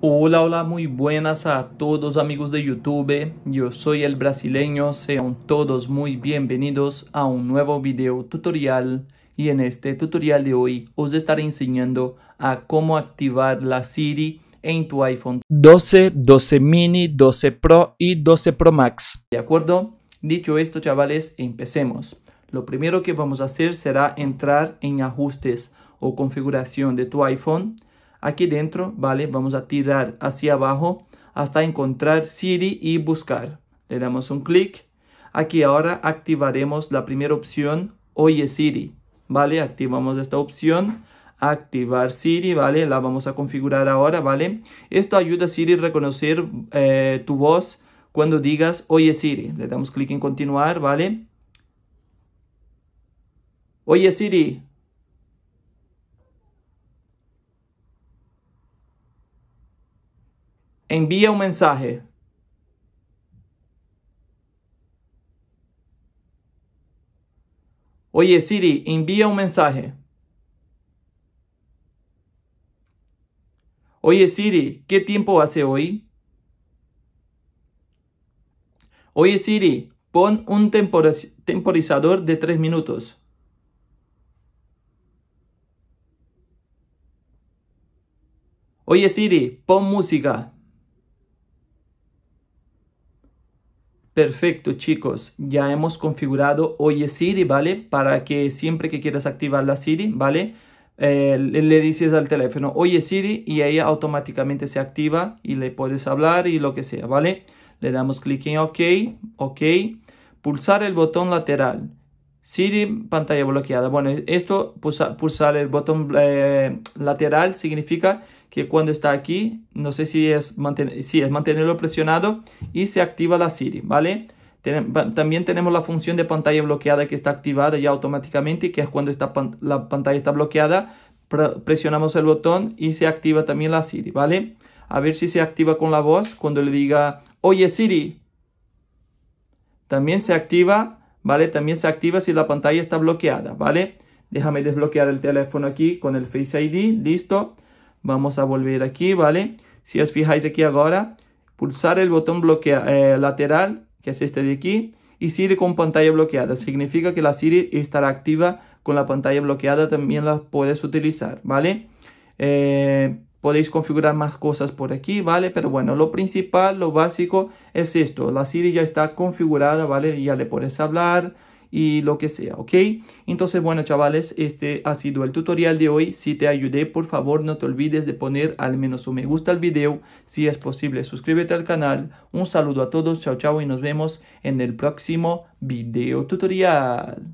Hola, hola, muy buenas a todos amigos de YouTube. Yo soy el brasileño, sean todos muy bienvenidos a un nuevo video tutorial y en este tutorial de hoy os estaré enseñando a cómo activar la Siri en tu iPhone 12, 12 mini, 12 Pro y 12 Pro Max. ¿De acuerdo? Dicho esto, chavales, empecemos. Lo primero que vamos a hacer será entrar en ajustes o configuración de tu iPhone Aquí dentro, ¿vale? Vamos a tirar hacia abajo hasta encontrar Siri y buscar. Le damos un clic. Aquí ahora activaremos la primera opción, Oye Siri, ¿vale? Activamos esta opción activar Siri, ¿vale? La vamos a configurar ahora, ¿vale? Esto ayuda a Siri a reconocer eh, tu voz cuando digas, oye Siri. Le damos clic en continuar, ¿vale? Oye Siri, envía un mensaje. Oye Siri, envía un mensaje. Oye Siri, ¿qué tiempo hace hoy? Oye Siri, pon un temporizador de tres minutos. Oye Siri, pon música. Perfecto chicos, ya hemos configurado Oye Siri, ¿vale? Para que siempre que quieras activar la Siri, ¿vale? Eh, le dices al teléfono Oye Siri y ella automáticamente se activa y le puedes hablar y lo que sea, ¿vale? Le damos clic en OK, OK, pulsar el botón lateral Siri, pantalla bloqueada. Bueno, esto, pulsar el botón eh, lateral significa que cuando está aquí, no sé si es, mantener, si es mantenerlo presionado y se activa la Siri, ¿vale? también tenemos la función de pantalla bloqueada que está activada ya automáticamente, que es cuando la pantalla está bloqueada, presionamos el botón y se activa también la Siri, ¿vale? A ver si se activa con la voz cuando le diga, oye Siri. También se activa ¿vale? También se activa si la pantalla está bloqueada, ¿vale? Déjame desbloquear el teléfono aquí con el Face ID, listo. Vamos a volver aquí, ¿vale? Si os fijáis aquí ahora, pulsar el botón bloquea, eh, lateral, que es este de aquí, y Siri con pantalla bloqueada. Significa que la Siri estará activa con la pantalla bloqueada, también la puedes utilizar, ¿vale? Eh, Podéis configurar más cosas por aquí, ¿vale? Pero bueno, lo principal, lo básico es esto. La Siri ya está configurada, ¿vale? Ya le puedes hablar y lo que sea, ¿ok? Entonces, bueno, chavales, este ha sido el tutorial de hoy. Si te ayudé, por favor, no te olvides de poner al menos un me gusta al video. Si es posible, suscríbete al canal. Un saludo a todos, chao, chao y nos vemos en el próximo video tutorial.